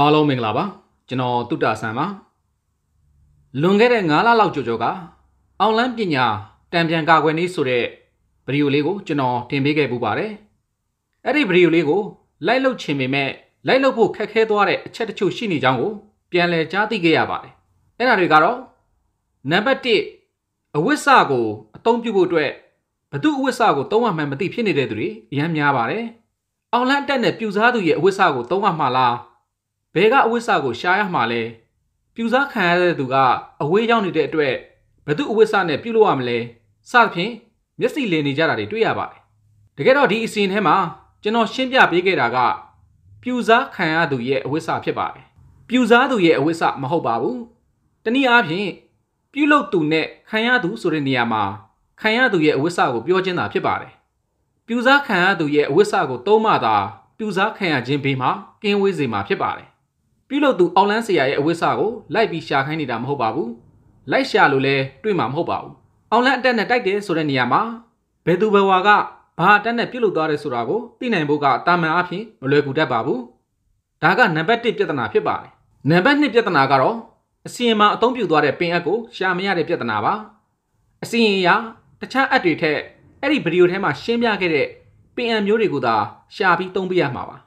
အားလုံးမင်္ဂလာပါကျွန်တော်တုတ္တဆန်ပါလွန်ခဲ့တဲ့9လလောက်ကြော်ကြော်ကအွန်လိုင်းပညာတံပြန်ကာကွယ်နည်းဆိုတဲ့ဗီဒီယိုလေးကိုကျွန်တော်တင်ပေးခဲ့ပူပါတယ်အဲ့ဒီဗီဒီယိုလေးကိုလိုက်လုပ်ချင်ပေမဲ့လိုက်လုပ်ဖို့ခက်ခဲသွားတဲ့အချက်တချို့ရှိနေကြောင်းကို ပြန်လည်ကြားသိခဲ့ရပါတယ်အဲ့ဒါတွေကတော့နံပါတ်1အဝိစာကိုအသုံးပြုဖို့အတွက်ဘသူအဝိစာကိုသုံးရမှန်းမသိဖြစ်နေတဲ့သူတွေအများများပါတယ်အွန်လိုင်းတက်နဲ့ပြူစားသူရဲ့အဝိစာကိုသုံးရမှာလားဘဲကအဝိဆာကိုရှားရမှာလဲပြူစားခံရတဲ့သူကအဝေးရောက်နေတဲ့အတွက်ဘသူအဝိဆာနဲ့ပြုတ်လို့ရမလဲစသဖြင့်မျက်စိလည်နေကြတာတွေတွေ့ရပါတယ်တကယ်တော့ဒီအစီအစဉ်ထဲမှာကျွန်တော်ရှင်းပြပေးခဲ့တာကပြူစားခံရသူရဲ့အဝိဆာဖြစ်ပါတယ်ပြူစားသူရဲ့အဝိဆာမဟုတ်ပါဘူးတနည်းအားဖြင့်ပြုတ်လုသူနဲ့ခံရသူဆိုတဲ့နေရာမှာခံရသူရဲ့အဝိဆာကိုပြောခြင်းတာဖြစ်ပါတယ်ပြူစားခံရသူရဲ့အဝိဆာကိုသုံးမှသာပြူစားခံရခြင်းဘေးမှာကင်းဝေးစေမှာဖြစ်ပါတယ်ပြုလုပ်သူအောင်လန်းဆရာရဲ့အဝိစာကိုလိုက်ပြီးရှာခိုင်းနေတာမဟုတ်ပါဘူးလိုက်ရှာလို့လည်းတွေ့မှာမဟုတ်ပါဘူးအောင်လန်းအတက်နဲ့တိုက်တယ်ဆိုတဲ့နေရာမှာဘယ်သူဘယ်ဝါကဘာအတက်နဲ့ပြုတ်လုသွားတယ်ဆိုတာကိုသိနိုင်ဖို့ကတာမန်အဖြစ်မလွယ်ကူတတ်ပါဘူးဒါကနံပါတ်1ပြဿနာဖြစ်ပါတယ်နံပါတ်2ပြဿနာကတော့အစီရင်မှာအသုံးပြုသွားတဲ့ပင်အက်ကိုရှာမရတဲ့ပြဿနာပါအစီရင်အရတခြားအက်တွေထက်အဲ့ဒီဗီဒီယိုထဲမှာရှင်းပြခဲ့တဲ့ပင်အက်မျိုးတွေကိုသာရှာပြီးသုံးပြရမှာပါ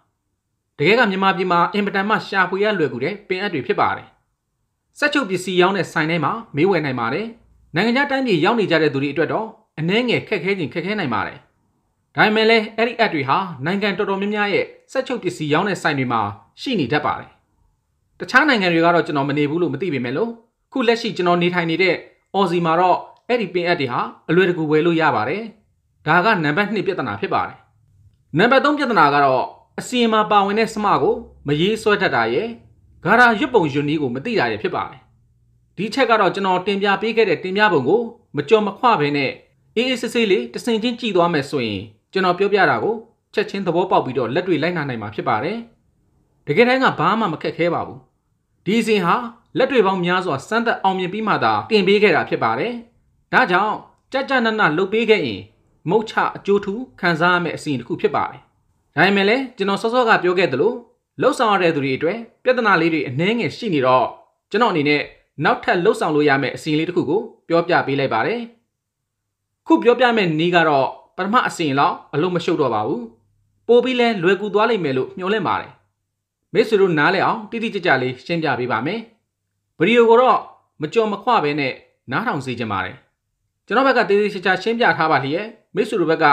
တကယ်ကမြန်မာပြည်မှာအင်ပတန်မှရှာဖွေရလွယ်ကူတဲ့ပင်အပ်တွေဖြစ်ပါတယ်။စက်ချုပ်ပစ္စည်းရောင်းတဲ့ဆိုင်တိုင်းမှာမေးဝယ်နိုင်ပါတယ်။နိုင်ငံခြားတိုင်းပြည်ရောက်နေကြတဲ့သူတွေအတွက်တော့အနှဲငယ်ခက်ခဲခြင်းခက်ခဲနိုင်ပါတယ်။ဒါပေမဲ့လည်းအဲ့ဒီအပ်တွေဟာနိုင်ငံတော်တော်များများရဲ့စက်ချုပ်ပစ္စည်းရောင်းတဲ့ဆိုင်တွေမှာရှိနေတတ်ပါတယ်။တခြားနိုင်ငံတွေကတော့ကျွန်တော်မနေဘူးလို့မသိပေမဲ့လို့ခုလက်ရှိကျွန်တော်နေထိုင်နေတဲ့အော်စီမှာတော့အဲ့ဒီပင်အပ်တွေဟာအလွယ်တကူဝယ်လို့ရပါတယ်။ဒါကနံပါတ်2ပြဿနာဖြစ်ပါတယ်။နံပါတ်3ပြဿနာကတော့အစီအမပါဝင်တဲ့စမကိုမရေးဆွဲတတ်တာရဲ့ဂါရာရွတ်ပုံယူနီးကိုမသိတာရဲ့ဖြစ်ပါတယ်ဒီချက်ကတော့ကျွန်တော်တင်ပြပေးခဲ့တဲ့တင်ပြပုံကိုမကြော်မခွဘဲနဲ့အေးအေးဆေးဆေးလေးတစင်ချင်းကြည့်သွားမယ်ဆိုရင်ကျွန်တော်ပြောပြတာကိုချက်ချင်းသဘောပေါက်ပြီးတော့လက်တွေ့လိုက်နာနိုင်မှာဖြစ်ပါတယ်တကယ်တမ်းကဘာမှမခက်ခဲပါဘူးဒီအစဉ်ဟာလက်တွေပေါင်းများစွာစမ်းသက်အောင်မြင်ပြီးမှသာတင်ပေးခဲ့တာဖြစ်ပါတယ်ဒါကြောင့်ကြကြနနလှုပ်ပေးခဲ့ရင် မုတ်ချအကျိုးထူးခံစားရမယ့်အစီအစဉ်တစ်ခုဖြစ်ပါတယ်ဒါပေမဲ့လည်းကျွန်တော်စောစောကပြောခဲ့သလိုလှုပ်ဆောင်ရတဲ့သူတွေအတွက်ပြဿနာလေးတွေအနှဲငယ်ရှိနေတော့ကျွန်တော်အနေနဲ့နောက်ထပ်လှုပ်ဆောင်လို့ရမယ့်အစီအလေးတစ်ခုကိုပြောပြပေးလိုက်ပါတယ်။ခုပြောပြမယ့်နည်းကတော့ပထမအစီအလောက်အလုံးမရှုပ်တော့ပါဘူး။ပို့ပြီးလဲလွယ်ကူသွားလိမ့်မယ်လို့မျှော်လင့်ပါတယ်။မိတ်ဆွေတို့နားလည်အောင်တိတိကျကျလေးရှင်းပြပေးပါမယ်။ဗီဒီယိုကိုတော့မကြော်မခွပဲနဲ့နားထောင်စေချင်ပါတယ်။ကျွန်တော်ဘက်ကတိတိကျကျရှင်းပြထားပါလျက်မိတ်ဆွေတို့ဘက်က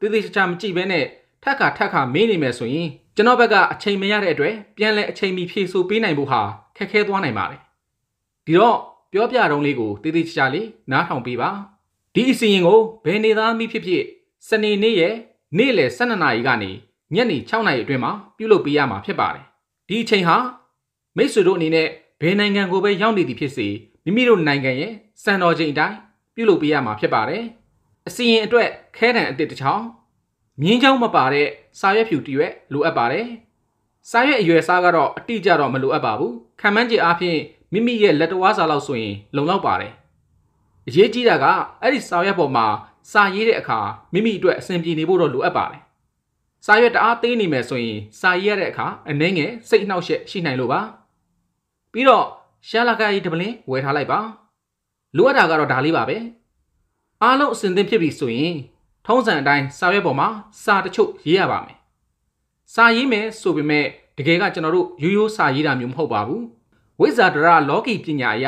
တိတိကျကျမကြည့်ဘဲနဲ့ထက်ခါထက်ခါမေးနေမယ်ဆိုရင်ကျွန်တော်ဘက်ကအချိန်မရတဲ့အတွက်ပြန်လဲအချိန်မီဖြေဆိုပေးနိုင်ဖို့ဟာခက်ခဲသွားနိုင်ပါတယ်ဒီတော့ပြောပြတုံးလေးကိုတည်တည်ချာချာလေးနားထောင်ပေးပါဒီအစီရင်ကိုဘယ်နေသားမိဖြစ်ဖြစ် စနေနေ့ရဲ့နေ့လယ်12နာရီကနေညနေ6နာရီအတွင်းမှာပြုလုပ်ပေးရမှာဖြစ်ပါတယ်ဒီအချိန်ဟာမိတ်ဆွေတို့အနေနဲ့ဘယ်နိုင်ငံကိုပဲရောက်နေသည်ဖြစ်စေမိမိတို့နိုင်ငံရဲ့စံတော်ချိန်အတိုင်းပြုလုပ်ပေးရမှာဖြစ်ပါတယ်အစီရင်အတွက်ခဲတံအစ်တစ်တစ်ချောင်းမြင်းချောင်းမပါတဲ့စာရွက်ဖြူတရွက်လိုအပ်ပါတယ်။စာရွက်အရွယ်စားကတော့အတိအကျတော့မလိုအပ်ပါဘူး။ခံမှန်းခြေအားဖြင့်မိမိရဲ့လက်တဝါးစာလောက်ဆိုရင်လုံလောက်ပါတယ်။အရေးကြီးတာကအဲ့ဒီစာရွက်ပေါ်မှာစာရေးတဲ့အခါမိမိအတွက်အဆင်ပြေနေဖို့တော့လိုအပ်ပါတယ်။စာရွက်တအားသေးနေမယ်ဆိုရင် စာရေးရတဲ့အခါအနှဲငယ်စိတ်နှောက်ယှက်ရှိနိုင်လို့ပါ။ပြီးတော့ရှာလာကာကြီးတပလင်းဝယ်ထားလိုက်ပါ။လိုအပ်တာကတော့ဒါလေးပါပဲ။အားလုံးအဆင်သင့်ဖြစ်ပြီဆိုရင်ထုံးစံအတိုင်းစာရွက်ပေါ်မှာစာတချို့ရေးရပါမယ်။စာရေးမယ်ဆိုပေမဲ့တကယ်ကကျွန်တော်တို့ရိုးရိုးစာရေးတာမျိုးမဟုတ်ပါဘူး။ဝိဇာဒရလောကီပညာအရ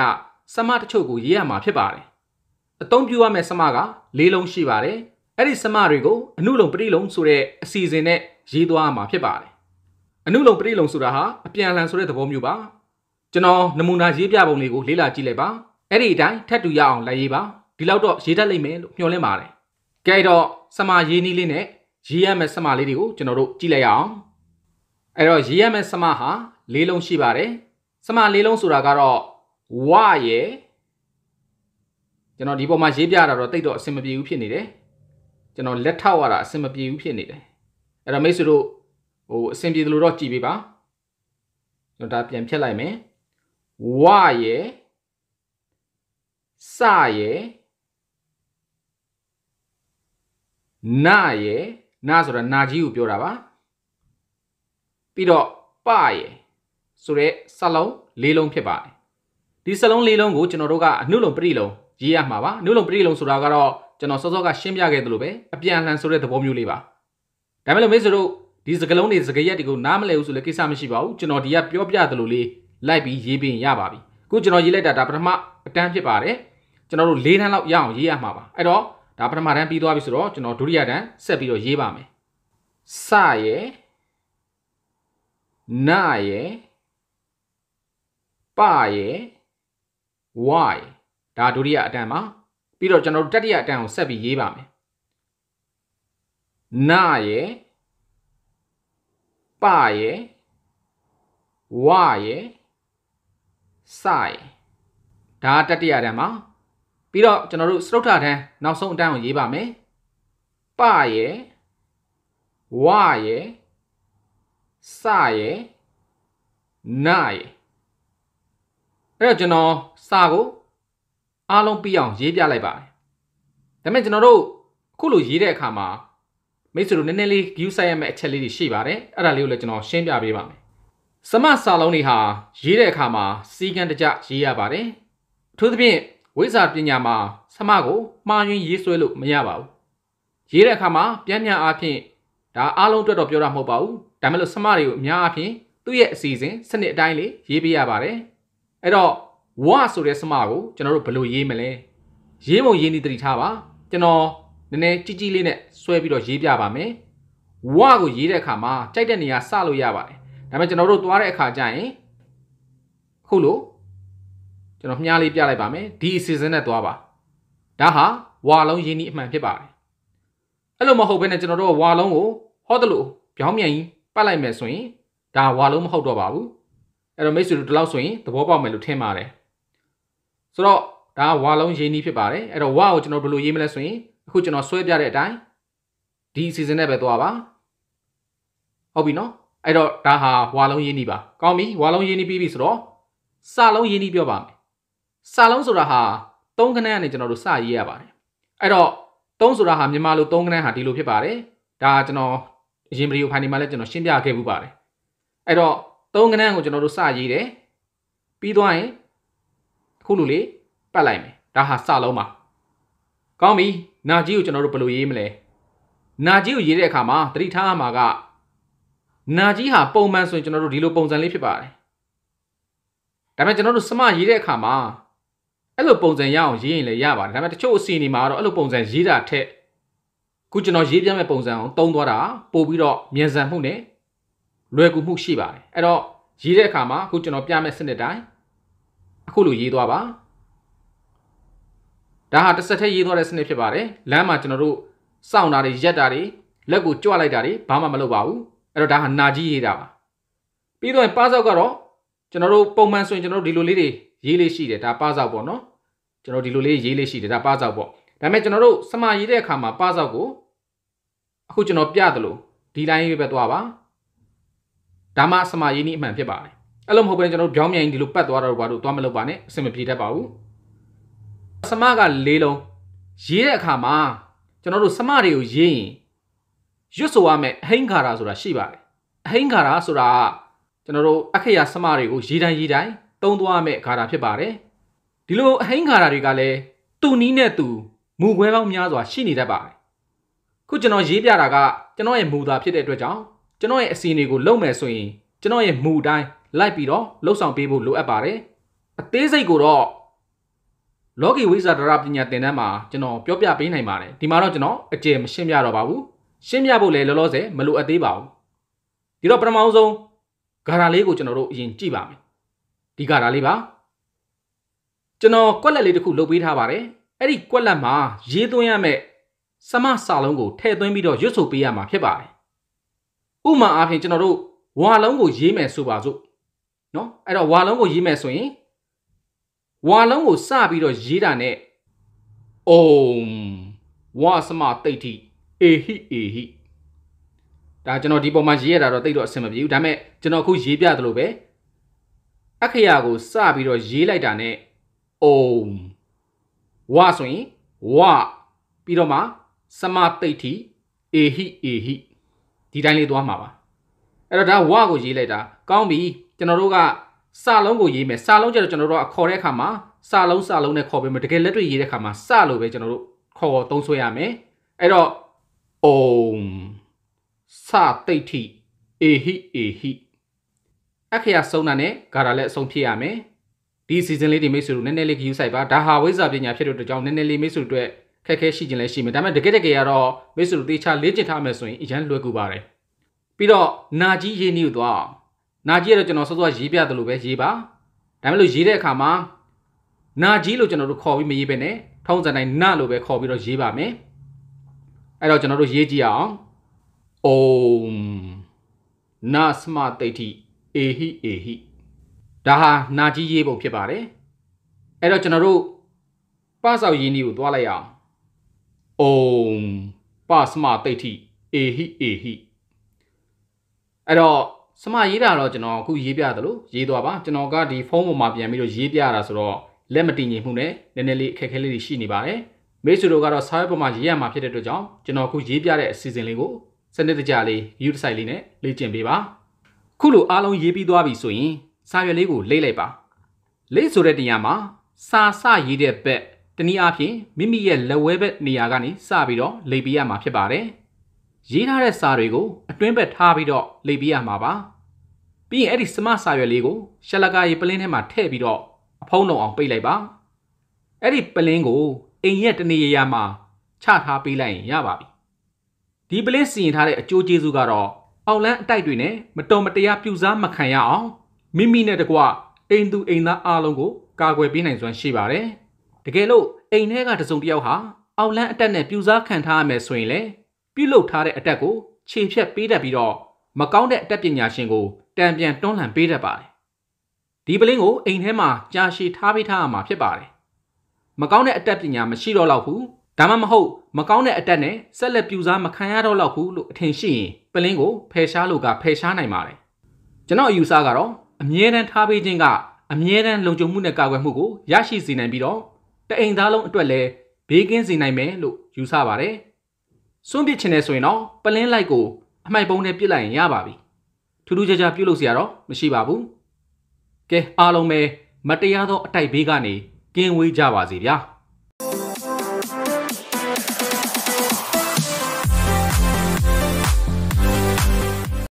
စမတချို့ကိုရေးရမှာဖြစ်ပါတယ်။အသုံးပြုရမယ့်စမက၄လုံးရှိပါတယ်။အဲ့ဒီစမတွေကိုအနုလုံပရိလုံဆိုတဲ့အစီအစဉ်နဲ့ရေးသွားမှာဖြစ်ပါတယ်။အနုလုံပရိလုံဆိုတာဟာအပြန်အလှန်ဆိုတဲ့သဘောမျိုးပါ။ကျွန်တော်နမူနာရေးပြပုံလေးကိုလေ့လာကြည့်လိုက်ပါ။အဲ့ဒီအတိုင်းထပ်တူရအောင်လိုက်ရေးပါ။ဒီလောက်တော့ရေးတတ်လိမ့်မယ်လို့မျှော်လင့်ပါတယ်။ကြဲတော့စမာရေးနီးလေးနဲ့ရေးရမယ့်စမာလေးတွေကိုကျွန်တော်တို့ကြည့်လိုက်ရအောင်အဲ့တော့ရေးရမယ့်စမာဟာလေးလုံးရှိပါတယ်စမာလေးလုံးဆိုတာကတော့ဝရဲ့ကျွန်တော်ဒီပေါ်မှာရေးပြတာတော့တိတ်တော့အဆင်မပြေဘူးဖြစ်နေတယ်ကျွန်တော်လက်ထောက်ရတာအဆင်မပြေဘူးဖြစ်နေတယ်အဲ့တော့မိတ်ဆွေတို့ဟိုအဆင်ပြေတယ်လို့တော့ကြည်ပေးပါကျွန်တော်ဒါပြန်ဖြတ်လိုက်မယ်ဝရဲ့စရဲ့နရဲ့နဆိုတာနာကြီးကိုပြောတာပါပြီးတော့ပရဲ့ဆိုတဲ့စလုံး၄လုံးဖြစ်ပါတယ်ဒီစလုံး၄လုံးကိုကျွန်တော်တို့ကအနုလုံပရိလုံရေးရမှာပါအနုလုံပရိလုံဆိုတာကတော့ကျွန်တော်စောစောကရှင်းပြခဲ့သလိုပဲအပြန်အလှန်ဆိုတဲ့သဘောမျိုးလေးပါဒါမဲ့လို့မိတ်ဆွေတို့ဒီစကလုံးတွေစကရက်တွေကိုနားမလည်ဘူးဆိုလည်းကိစ္စမရှိပါဘူးကျွန်တော်ဒီကပြောပြသလိုလေးလိုက်ပြီးရေးပြင်ရပါပြီအခုကျွန်တော်ရေးလိုက်တာဒါပထမအတန်းဖြစ်ပါတယ်ကျွန်တော်တို့၄တန်းလောက်ရအောင်ရေးရမှာပါအဲ့တော့ဒါပထမတန်းပြီးသွားပြီဆိုတော့ကျွန်တော်ဒုတိယတန်းဆက်ပြီးတော့ရေးပါမယ်စရဲ့နရဲ့ပရဲ့ဝရဲ့ဒါဒုတိယအတန်းပါပြီးတော့ကျွန်တော်တတိယအတန်းကိုဆက်ပြီးရေးပါမယ်နရဲ့ပရဲ့ဝရဲ့စရဲ့ဒါတတိယတန်းပါပြီးတော့ကျွန်တော်တို့စတုထထန်းနောက်ဆုံးအတန်းကိုရေးပါမယ်ပရဲ့ဝရဲ့စရဲ့နရဲ့အဲ့တော့ကျွန်တော်စာကိုအားလုံးပြီးအောင်ရေးပြလိုက်ပါတယ်ဒါပေမဲ့ကျွန်တော်တို့အခုလိုရေးတဲ့အခါမှာမိတ်ဆွေတို့နည်းနည်းလေးဂယူးဆိုင်ရမယ့်အချက်လေးတွေရှိပါတယ်အဲ့ဒါလေးကိုလည်းကျွန်တော်ရှင်းပြပေးပါမယ်စမစာလုံးတွေဟာရေးတဲ့အခါမှာစီကံတကျရေးရပါတယ်အထူးသဖြင့်ဝိဇ္ဇာပညာမှာဆမကိုမှားယွင်းရေးဆွဲလို့မရပါဘူး။ရေးတဲ့အခါမှာပြန်ပြန်အားဖြင့်ဒါအားလုံးအတွက်တော့ပြောတာမဟုတ်ပါဘူး။ဒါမဲ့လို့ဆမတွေကိုအများအားဖြင့်သူ့ရဲ့အစီအစဉ်စနစ်အတိုင်းလေးရေးပေးရပါတယ်။အဲ့တော့ဝဆိုတဲ့ဆမကိုကျွန်တော်တို့ဘယ်လိုရေးမလဲ။ရေးပုံရေးနည်းသတိထားပါ။ကျွန်တော်နည်းနည်းကြီးကြီးလေးနဲ့ဆွဲပြီးတော့ရေးပြပါမယ်။ဝကိုရေးတဲ့အခါမှာကြိုက်တဲ့နေရာစလို့ရပါတယ်။ဒါပေမဲ့ကျွန်တော်တို့သွားတဲ့အခါကျရင်ခုလို့ကျွန်တော်မြားလေးပြလိုက်ပါမယ်ဒီ season နဲ့သွားပါဒါဟာဝါလုံးရင်းနှီးအမှန်ဖြစ်ပါတယ်အဲ့လိုမဟုတ်ဘဲနဲ့ကျွန်တော်တို့ဝါလုံးကို ဟောတယ်လို့ပြောင်းမြန်ကြီးပတ်လိုက်မယ်ဆိုရင်ဒါဝါလုံးမဟုတ်တော့ပါဘူးအဲ့တော့မိတ်ဆွေတို့ဒီလောက်ဆိုရင်သဘောပေါက်မယ်လို့ထင်ပါတယ်ဆိုတော့ဒါဝါလုံးရင်းနှီးဖြစ်ပါတယ်အဲ့တော့ဝါကိုကျွန်တော်ဘယ်လိုရေးမလဲဆိုရင်အခုကျွန်တော်ဆွဲပြတဲ့အတိုင်းဒီ season နဲ့ပဲသွားပါဟုတ်ပြီနော်အဲ့တော့ဒါဟာဝါလုံးရင်းနှီးပါ ကောင်းပြီဝါလုံးရင်းနှီးပြီးပြီဆိုတော့စလုံးရင်းနှီးပြောပါမယ်စာလုံးဆိုတာဟာသုံးခန်းကနေကျွန်တော်တို့စရေးရပါတယ်အဲ့တော့သုံးဆိုတာဟာမြန်မာလိုသုံးခန်းဟာဒီလိုဖြစ်ပါတယ်ဒါကျွန်တော်အရင်ဗီဒီယိုဖိုင်ဒီမှာလည်းကျွန်တော်ရှင်းပြခဲ့မှုပါတယ်အဲ့တော့သုံးခန်းကိုကျွန်တော်တို့စရေးတယ်ပြီးသွားရင်အခုလိုလေးပတ်လိုက်မယ်ဒါဟာစာလုံးပါကောင်းပြီနာကြီးကိုကျွန်တော်တို့ဘယ်လိုရေးမလဲနာကြီးကိုရေးတဲ့အခါမှာတတိထားအမှာကနာကြီးဟာပုံမှန်ဆိုရင်ကျွန်တော်တို့ဒီလိုပုံစံလေးဖြစ်ပါတယ်ဒါပေမဲ့ကျွန်တော်တို့စမရေးတဲ့အခါမှာအဲ့လိုပုံစံရအောင်ရေးရင်လည်းရပါတယ်ဒါပေမဲ့တချို့အစီအနီမှာတော့အဲ့လိုပုံစံရေးတာထက်ခုကျွန်တော်ရေးပြမဲ့ပုံစံအောင်တုံးသွားတာပို့ပြီးတော့မြန်ဆန်မှုနဲ့လွယ်ကူမှုရှိပါတယ်အဲ့တော့ရေးတဲ့အခါမှာခုကျွန်တော်ပြမဲ့စနစ်တိုင်းအခုလိုရေးသွားပါဒါဟာတစ်ဆက်တည်းရေးသွားတဲ့စနစ်ဖြစ်ပါတယ်လမ်းမှာကျွန်တော်တို့စောင့်တာတွေရက်တာတွေလက်ကိုကြွလိုက်တာတွေဘာမှမလုပ်ပါဘူးအဲ့တော့ဒါဟာနာကြီးရေးတာပါပြီးတော့ပါးစောက်ကတော့ကျွန်တော်တို့ပုံမှန်ဆိုရင်ကျွန်တော်တို့ဒီလိုလေးတွေရေးလေးရှိတယ်ဒါပါးစောက်ပေါ့နော်ကျွန်တော်ဒီလိုလေးရေးလေးရှိတယ်ဒါပါစောက်ပေါ့ဒါပေမဲ့ကျွန်တော်တို့စမာရေးတဲ့အခါမှာပါစောက်ကိုအခုကျွန်တော်ပြသလိုဒီတိုင်းပဲသွားပါဒါမှစမာရေးနည်းအမှန်ဖြစ်ပါတယ်အဲ့လိုမဟုတ်ဘဲကျွန်တော်တို့ကြောင်းမြိုင်ဒီလိုပတ်သွားတော့ဘာလို့သွားမလုပ်ပါနဲ့အဆင်မပြေတတ်ပါဘူးစမက၄လုံးရေးတဲ့အခါမှာကျွန်တော်တို့စမတွေကိုရေးရင်ရွတ်ဆိုရမယ်အဟိင်္ဂါရာဆိုတာရှိပါတယ်အဟိင်္ဂါရာဆိုတာကျွန်တော်တို့အခရာစမတွေကိုရေးတိုင်းရေးတိုင်းသုံးသွားရမယ်ဂါရာဖြစ်ပါတယ်ဒီလိုအဟိန်ခါတာတွေကလည်းသူ့နီးနဲ့သူမူခွဲပေါင်းများစွာ ရှိနေတတ်ပါတယ်ခုကျွန်တော်ရေးပြတာကကျွန်တော်ရဲ့မူတာဖြစ်တဲ့အတွက်ကြောင့်ကျွန်တော်ရဲ့အစီအစဉ်ကိုလုပ်မယ်ဆိုရင်ကျွန်တော်ရဲ့မူတိုင်းလိုက်ပြီးတော့လှုပ်ဆောင်ပေးဖို့လိုအပ်ပါတယ်အသေးစိတ်ကိုတော့လောကီဝိဇာဒရပညာသင်တန်းမှာကျွန်တော်ပြောပြပေးနိုင်ပါတယ်ဒီမှာတော့ကျွန်တော်အကျယ်မရှင်းပြတော့ပါဘူးရှင်းပြဖို့လည်းလောလောဆယ်မလိုအပ်သေးပါဘူးဒီတော့ပထမဆုံးဂါရာလေးကိုကျွန်တော်တို့အရင်ကြည့်ပါမယ်ဒီဂါရာလေးပါကျွန်တော်ကွက်လက်လေးတစ်ခုလုပ်ပေးထားပါတယ်အဲ့ဒီကွက်လက်မှာရေးသွင်းရမယ့်စမစာလုံးကိုထည့်သွင်းပြီးတော့ရွတ်ဆိုပေးရမှာဖြစ်ပါတယ်ဥမာအားဖြင့်ကျွန်တော်တို့ဝါလုံးကိုရေးမယ်ဆိုပါစို့နော်အဲ့တော့ဝါလုံးကိုရေးမယ်ဆိုရင်ဝါလုံးကိုစပြီးတော့ရေးတာနဲ့အုံဝါစမတိတ်တိအေဟိအေဟိဒါကျွန်တော်ဒီပုံမှာရေးရတာတော့တိတ်တော့အဆင်မပြေဘူးဒါပေမဲ့ကျွန်တော်အခုရေးပြသလိုပဲအခရာကိုစပြီးတော့ရေးလိုက်တာနဲ့အုံဝဆိုရင်ဝပြီးတော့မှစမပိဋ္ဌိအေဟိအေဟိဒီတိုင်းလေးသွားမှာပါအဲ့တော့ဒါဝကိုရေးလိုက်တာကောင်းပြီကျွန်တော်တို့ကစာလုံးကိုရေးမယ်စာလုံးကျတော့ကျွန်တော်တို့ကခေါ်တဲ့အခါမှာစာလုံးစာလုံးနဲ့ခေါ်ပေးမယ်တကယ်လက်တွေ့ရေးတဲ့အခါမှာစလို့ပဲကျွန်တော်တို့ခေါ်သုံးဆွဲရမယ်အဲ့တော့အုံစတိဋ္ဌိအေဟိအေဟိအခရာဆုံးတာနဲ့ဂါရာလည်းအဆုံးဖြစ်ရမယ်ဒီ season လေးတွေမိတ်ဆွေတို့နည်းနည်းလေးခရူးဆိုင်ပါဒါဟာဝိဇ္ဇာပညာဖြစ်တဲ့အတွက်ကြောင့်နည်းနည်းလေးမိတ်ဆွေတို့အတွက်ခက်ခဲရှိခြင်းလည်းရှိမယ်ဒါပေမဲ့တကယ်တကယ်ကတော့မိတ်ဆွေတို့တေချာလေ့ကျင့်ထားမယ်ဆိုရင်အရန်လွယ်ကူပါတယ်ပြီးတော့နာကြီးရေးနှီးသွားအောင်နာကြီးကတော့ကျွန်တော်စောစောရေးပြတယ်လို့ပဲရေးပါဒါပေမဲ့လို့ရေးတဲ့အခါမှာနာကြီးလို့ကျွန်တော်တို့ခေါ်ပြီးမရေးပဲနဲ့ထုံးစံတိုင်းနလို့ပဲခေါ်ပြီးတော့ရေးပါမယ်အဲ့တော့ကျွန်တော်တို့ရေးကြည့်အောင်အုံနာစမတိတ်တိအေဟိအေဟိဒါဟာနာကြီးရေးပုံဖြစ်ပါတယ်အဲ့တော့ကျွန်တော်တို့ပဆောက်ရင်းဒီကိုသွားလိုက်အောင်အုံပစမတိတ်ထိအေဟိအေဟိအဲ့တော့စမရေးတာတော့ကျွန်တော်အခုရေးပြသလိုရေးသွားပါကျွန်တော်ကဒီဖုန်းပေါ်မှာပြန်ပြီးတော့ရေးပြတာဆိုတော့လက်မတည်ငြိမ်မှုနဲ့နည်းနည်းလေးအခက်အခဲလေးတွေရှိနေပါတယ်မိတ်ဆွေတို့ကတော့စာရွက်ပေါ်မှာရေးရမှာဖြစ်တဲ့အတွက်ကြောင့်ကျွန်တော်အခုရေးပြတဲ့အစီအစဉ်လေးကိုစနစ်တကျလေးယူတစိုက်လေးနဲ့လေ့ကျင့်ပေးပါခုလိုအားလုံးရေးပြီးသွားပြီဆိုရင်စာရွက်လေးကိုလိတ်လိုက်ပါလိတ်ဆိုတဲ့နေရာမှာစာစရေးတဲ့ဘက်တနည်းအားဖြင့်မိမိရဲ့လက်ဝဲဘက်နေရာကနေစပြီးတော့လိတ်ပြရမှာဖြစ်ပါတယ်ရေးထားတဲ့စာတွေကိုအတွင်းဘက်ထားပြီးတော့လိတ်ပြရမှာပါပြီးရင်အဲ့ဒီစမစာရွက်လေးကိုရှလကာရေပလင်းထဲမှာထည့်ပြီးတော့အဖုံးလုံးအောင်ပိတ်လိုက်ပါအဲ့ဒီပလင်းကိုအိမ်ရဲ့တနေရာမှာချထားပေးလိုက်ရင်ရပါပြီဒီပလင်းစီရင်ထားတဲ့အကျိုးကျေးဇူးကတော့အောက်လန်းအတိုက်တွေနဲ့မတော်မတရားပြူစားမခံရအောင်မိမိနဲ့တကွအိမ်သူအိမ်သားအားလုံးကိုကာကွယ်ပေးနိုင်စွမ်းရှိပါတယ်။တကယ်လို့အိမ်ထဲကတစုံတစ်ယောက်ဟာအောက်လန်းအတက်နဲ့ပြူစားခံထားရမယ်ဆိုရင်လေပြုတ်လုထားတဲ့အတက်ကိုခြေဖြတ်ပေးတတ်ပြီးတော့မကောင်းတဲ့အတက်ပညာရှင်ကိုတံပြန်တွန်းလှန်ပေးတတ်ပါတယ်။ဒီပလင်းကိုအိမ်ထဲမှာကြာရှည်ထားပေးထားရမှာဖြစ်ပါတယ်။မကောင်းတဲ့အတက်ပညာမရှိတော့လောက်ဘူး။ဒါမှမဟုတ်မကောင်းတဲ့အတက်နဲ့ဆက်လက်ပြူစားမခံရတော့လောက်ဘူးလို့အထင်ရှိရင်ပလင်းကိုဖယ်ရှားလို့ကဖယ်ရှားနိုင်ပါတယ်။ကျွန်တော်အယူဆကတော့အမြဲတမ်းထားပေးခြင်းကအမြဲတမ်းလုံခြုံမှုနဲ့ကာကွယ်မှုကိုရရှိစေနိုင်ပြီးတော့တအိမ်သားလုံးအတွက်လည်းဘေးကင်းစေနိုင်မယ်လို့ယူဆပါတယ်။စွန့်ပစ်ခြင်းနဲ့ဆိုရင်တော့ပလင်းလိုက်ကိုအမိုက်ပုံးနဲ့ပစ်လိုက်ရင်ရပါပြီ။ထူးထူးခြားခြားပြုတ်လို့စရာတော့မရှိပါဘူး။ကဲအားလုံးပဲမတရားသောအတိုက်ဘေးကနေကင်းဝေးကြပါစေဗျာ။